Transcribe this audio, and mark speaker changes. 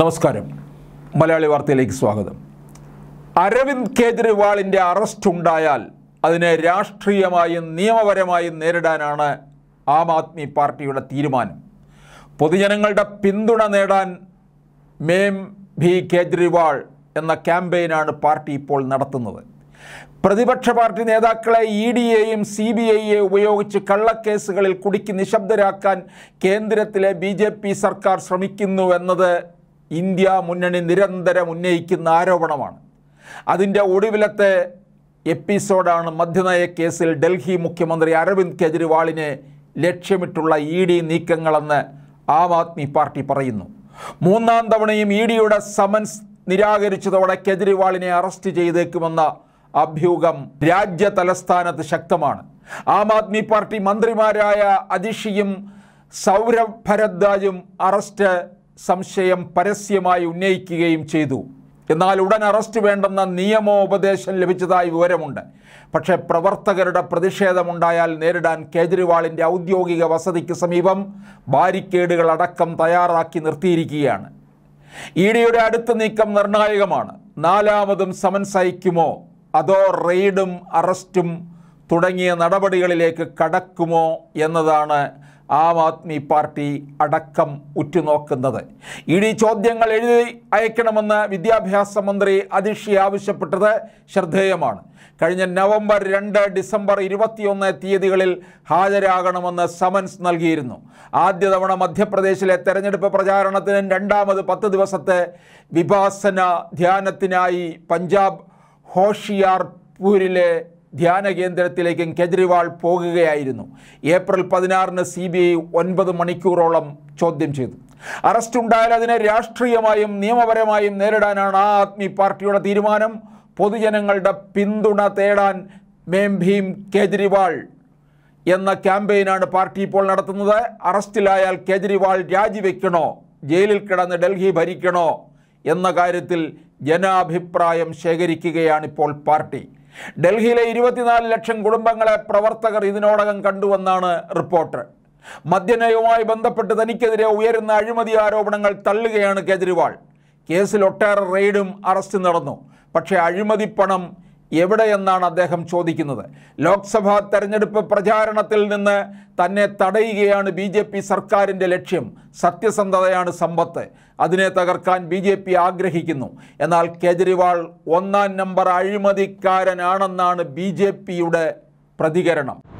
Speaker 1: നമസ്കാരം മലയാളി വാർത്തയിലേക്ക് സ്വാഗതം അരവിന്ദ് കേജ്രിവാളിൻ്റെ അറസ്റ്റ് ഉണ്ടായാൽ അതിനെ രാഷ്ട്രീയമായും നിയമപരമായും നേരിടാനാണ് ആം ആദ്മി പാർട്ടിയുടെ തീരുമാനം പൊതുജനങ്ങളുടെ പിന്തുണ നേടാൻ മേം ഭി കേജ്രിവാൾ എന്ന ക്യാമ്പയിനാണ് പാർട്ടി ഇപ്പോൾ നടത്തുന്നത് പ്രതിപക്ഷ പാർട്ടി നേതാക്കളെ ഇ ഡിയെയും സി ബി ഐയെ ഉപയോഗിച്ച് കള്ളക്കേസുകളിൽ കുടുക്കി നിശബ്ദരാക്കാൻ കേന്ദ്രത്തിലെ ബി ജെ പി സർക്കാർ ശ്രമിക്കുന്നുവെന്നത് ഇന്ത്യ മുന്നണി നിരന്തരം ഉന്നയിക്കുന്ന ആരോപണമാണ് അതിൻ്റെ ഒടുവിലത്തെ എപ്പിസോഡാണ് മധ്യനയ കേസിൽ ഡൽഹി മുഖ്യമന്ത്രി അരവിന്ദ് കെജ്രിവാളിനെ ലക്ഷ്യമിട്ടുള്ള ഇ ഡി നീക്കങ്ങളെന്ന് ആം ആദ്മി പാർട്ടി പറയുന്നു മൂന്നാം തവണയും ഇ ഡിയുടെ സമൻസ് നിരാകരിച്ചതോടെ കെജ്രിവാളിനെ അറസ്റ്റ് ചെയ്തേക്കുമെന്ന അഭ്യൂഹം രാജ്യ തലസ്ഥാനത്ത് ശക്തമാണ് ആം ആദ്മി പാർട്ടി മന്ത്രിമാരായ അതിഷിയും സൗരഭ് ഭരദ്വാജും അറസ്റ്റ് സംശയം പരസ്യമായി ഉന്നയിക്കുകയും ചെയ്തു എന്നാൽ ഉടൻ അറസ്റ്റ് വേണ്ടെന്ന നിയമോപദേശം ലഭിച്ചതായി വിവരമുണ്ട് പക്ഷേ പ്രവർത്തകരുടെ പ്രതിഷേധമുണ്ടായാൽ നേരിടാൻ കേജ്രിവാളിൻ്റെ ഔദ്യോഗിക വസതിക്ക് സമീപം ബാരിക്കേഡുകൾ അടക്കം തയ്യാറാക്കി നിർത്തിയിരിക്കുകയാണ് ഇ ഡിയുടെ അടുത്ത നീക്കം നിർണായകമാണ് നാലാമതും സമൻസ് അയക്കുമോ അതോ റെയ്ഡും അറസ്റ്റും തുടങ്ങിയ നടപടികളിലേക്ക് കടക്കുമോ എന്നതാണ് ആം ആദ്മി പാർട്ടി അടക്കം ഉറ്റുനോക്കുന്നത് ഇ ഡി ചോദ്യങ്ങൾ എഴുതി അയക്കണമെന്ന് വിദ്യാഭ്യാസ മന്ത്രി അതിഷി ആവശ്യപ്പെട്ടത് ശ്രദ്ധേയമാണ് കഴിഞ്ഞ നവംബർ രണ്ട് ഡിസംബർ ഇരുപത്തിയൊന്ന് തീയതികളിൽ ഹാജരാകണമെന്ന് സമൻസ് നൽകിയിരുന്നു ആദ്യ തവണ മധ്യപ്രദേശിലെ തെരഞ്ഞെടുപ്പ് പ്രചാരണത്തിന് രണ്ടാമത് പത്ത് ദിവസത്തെ വിപാസന ധ്യാനത്തിനായി പഞ്ചാബ് ഹോഷിയാർപൂരിലെ ധ്യാന കേന്ദ്രത്തിലേക്കും കെജ്രിവാൾ പോകുകയായിരുന്നു ഏപ്രിൽ പതിനാറിന് സി ബി ഐ ഒൻപത് മണിക്കൂറോളം ചോദ്യം ചെയ്തു അറസ്റ്റ് ഉണ്ടായാൽ അതിനെ രാഷ്ട്രീയമായും നിയമപരമായും നേരിടാനാണ് ആ ആദ്മി പാർട്ടിയുടെ തീരുമാനം പൊതുജനങ്ങളുടെ പിന്തുണ തേടാൻ മേം ഭീം കേജ്രിവാൾ എന്ന ക്യാമ്പയിനാണ് പാർട്ടി ഇപ്പോൾ നടത്തുന്നത് അറസ്റ്റിലായാൽ കേജ്രിവാൾ രാജിവെക്കണോ ജയിലിൽ കിടന്ന് ഡൽഹി ഭരിക്കണോ എന്ന കാര്യത്തിൽ ജനാഭിപ്രായം ശേഖരിക്കുകയാണിപ്പോൾ പാർട്ടി ഡൽഹിയിലെ ഇരുപത്തിനാല് ലക്ഷം കുടുംബങ്ങളെ പ്രവർത്തകർ ഇതിനോടകം കണ്ടുവെന്നാണ് റിപ്പോർട്ട് മദ്യനയവുമായി ബന്ധപ്പെട്ട് തനിക്കെതിരെ ഉയരുന്ന അഴിമതി ആരോപണങ്ങൾ തള്ളുകയാണ് കേജ്രിവാൾ കേസിൽ ഒട്ടേറെ റെയ്ഡും അറസ്റ്റ് നടന്നു പക്ഷേ അഴിമതി പണം എവിടെയെന്നാണ് അദ്ദേഹം ചോദിക്കുന്നത് ലോക്സഭാ തെരഞ്ഞെടുപ്പ് പ്രചാരണത്തിൽ നിന്ന് തന്നെ തടയുകയാണ് ബി ജെ പി സർക്കാരിൻ്റെ ലക്ഷ്യം സത്യസന്ധതയാണ് സമ്പത്ത് അതിനെ തകർക്കാൻ ബി ജെ പി ആഗ്രഹിക്കുന്നു എന്നാൽ കേജ്രിവാൾ ഒന്നാം നമ്പർ അഴിമതിക്കാരനാണെന്നാണ് ബി ജെ പിയുടെ പ്രതികരണം